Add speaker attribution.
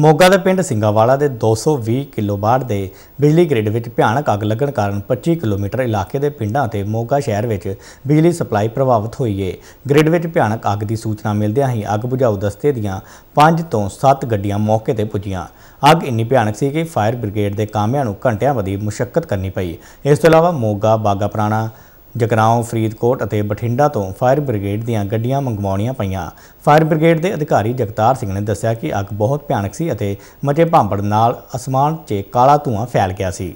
Speaker 1: ਮੋਗਾ ਦੇ ਪਿੰਡ ਸਿੰਘਾਵਾਲਾ ਦੇ 220 ਕਿਲੋਵਾਟ ਦੇ ਬਿਜਲੀ ਗ੍ਰਿਡ ਵਿੱਚ ਭਿਆਨਕ ਅੱਗ ਲੱਗਣ ਕਾਰਨ 25 ਕਿਲੋਮੀਟਰ ਇਲਾਕੇ ਦੇ ਪਿੰਡਾਂ ਤੇ ਮੋਗਾ ਸ਼ਹਿਰ ਵਿੱਚ ਬਿਜਲੀ ਸਪਲਾਈ ਪ੍ਰਭਾਵਿਤ ਹੋਈ ਹੈ ਗ੍ਰਿਡ ਵਿੱਚ ਭਿਆਨਕ ਅੱਗ ਦੀ ਸੂਚਨਾ ਮਿਲਦਿਆਂ ਹੀ ਅੱਗ ਬੁਝਾਊ ਦਸਤੇ ਦੀਆਂ 5 ਤੋਂ 7 ਗੱਡੀਆਂ ਮੌਕੇ ਤੇ ਪੁੱਜੀਆਂ ਅੱਗ ਇੰਨੀ ਭਿਆਨਕ ਸੀ ਕਿ ਫਾਇਰ ਬ੍ਰਿਗੇਡ ਦੇ ਕਾਮਿਆਂ ਨੂੰ ਘੰਟਿਆਂ ਵਧੀ ਮੁਸ਼ਕਲ ਕਰਨੀ ਪਈ ਇਸ ਤੋਂ ਇਲਾਵਾ ਮੋਗਾ ਬਾਗਾ ਪ੍ਰਾਣਾ ਜਗਰਾਉਂ ਫਰੀਦਕੋਟ ਅਤੇ ਬਠਿੰਡਾ ਤੋਂ ਫਾਇਰ ਬ੍ਰਿਗੇਡ ਦੀਆਂ ਗੱਡੀਆਂ ਮੰਗਵਾਉਣੀਆਂ ਪਈਆਂ ਫਾਇਰ ਬ੍ਰਿਗੇਡ ਦੇ ਅਧਿਕਾਰੀ ਜਗਤਾਰ ਸਿੰਘ ਨੇ ਦੱਸਿਆ ਕਿ ਅੱਗ ਬਹੁਤ ਭਿਆਨਕ ਸੀ ਅਤੇ ਮਤੇ ਭਾਂਬੜ ਨਾਲ ਅਸਮਾਨ 'ਚ ਕਾਲਾ ਧੂਆਂ ਫੈਲ ਗਿਆ ਸੀ